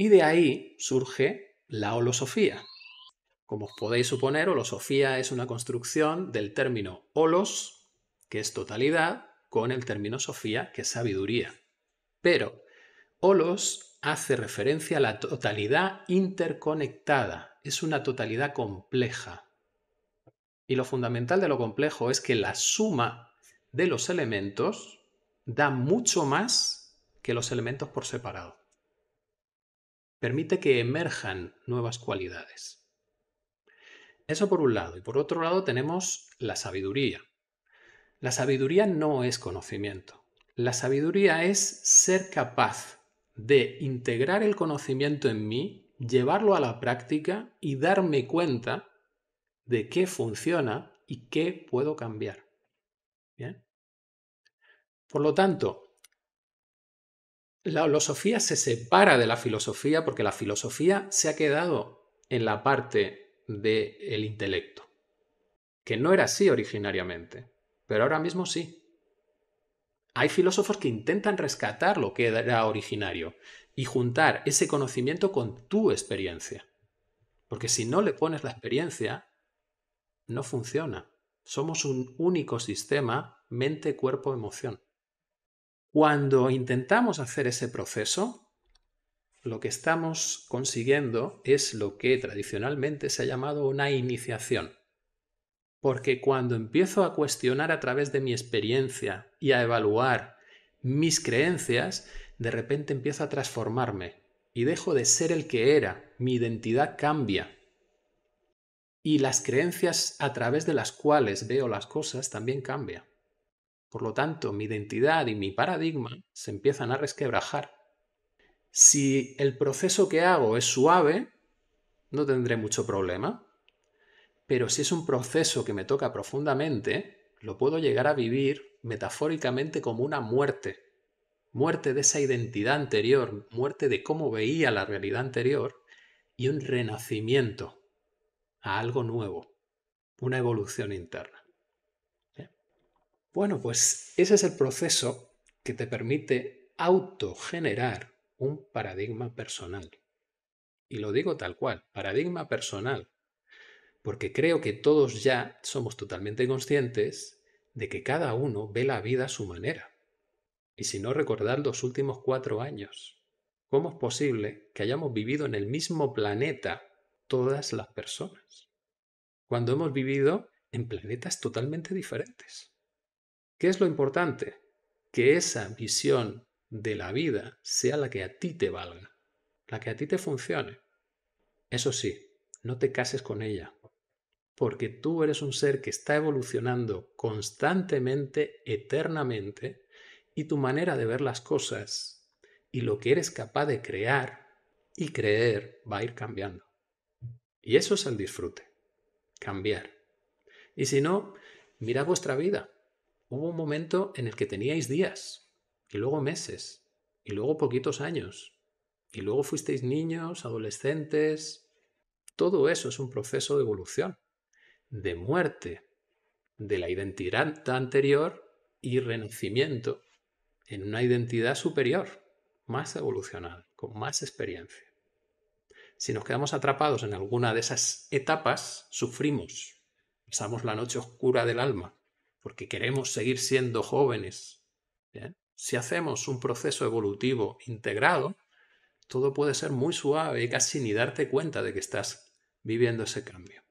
Y de ahí surge la holosofía. Como os podéis suponer, holosofía es una construcción del término holos, que es totalidad, con el término sofía, que es sabiduría. Pero holos hace referencia a la totalidad interconectada, es una totalidad compleja. Y lo fundamental de lo complejo es que la suma de los elementos da mucho más que los elementos por separado permite que emerjan nuevas cualidades. Eso por un lado. Y por otro lado tenemos la sabiduría. La sabiduría no es conocimiento. La sabiduría es ser capaz de integrar el conocimiento en mí, llevarlo a la práctica y darme cuenta de qué funciona y qué puedo cambiar. Por lo tanto, la filosofía se separa de la filosofía porque la filosofía se ha quedado en la parte del el intelecto, que no era así originariamente, pero ahora mismo sí. Hay filósofos que intentan rescatar lo que era originario y juntar ese conocimiento con tu experiencia. Porque si no le pones la experiencia, no funciona. Somos un único sistema mente, cuerpo, emoción. Cuando intentamos hacer ese proceso, lo que estamos consiguiendo es lo que tradicionalmente se ha llamado una iniciación. Porque cuando empiezo a cuestionar a través de mi experiencia y a evaluar mis creencias, de repente empiezo a transformarme y dejo de ser el que era, mi identidad cambia. Y las creencias a través de las cuales veo las cosas también cambian. Por lo tanto, mi identidad y mi paradigma se empiezan a resquebrajar. Si el proceso que hago es suave, no tendré mucho problema. Pero si es un proceso que me toca profundamente, lo puedo llegar a vivir metafóricamente como una muerte. Muerte de esa identidad anterior, muerte de cómo veía la realidad anterior y un renacimiento a algo nuevo, una evolución interna. Bueno, pues ese es el proceso que te permite autogenerar un paradigma personal. Y lo digo tal cual, paradigma personal, porque creo que todos ya somos totalmente conscientes de que cada uno ve la vida a su manera. Y si no recordar los últimos cuatro años, ¿cómo es posible que hayamos vivido en el mismo planeta todas las personas? Cuando hemos vivido en planetas totalmente diferentes. ¿Qué es lo importante? Que esa visión de la vida sea la que a ti te valga, la que a ti te funcione. Eso sí, no te cases con ella, porque tú eres un ser que está evolucionando constantemente, eternamente, y tu manera de ver las cosas y lo que eres capaz de crear y creer va a ir cambiando. Y eso es el disfrute, cambiar. Y si no, mira vuestra vida hubo un momento en el que teníais días, y luego meses, y luego poquitos años, y luego fuisteis niños, adolescentes. Todo eso es un proceso de evolución, de muerte, de la identidad anterior y renacimiento en una identidad superior, más evolucionada, con más experiencia. Si nos quedamos atrapados en alguna de esas etapas, sufrimos, pasamos la noche oscura del alma, porque queremos seguir siendo jóvenes, si hacemos un proceso evolutivo integrado, todo puede ser muy suave y casi ni darte cuenta de que estás viviendo ese cambio.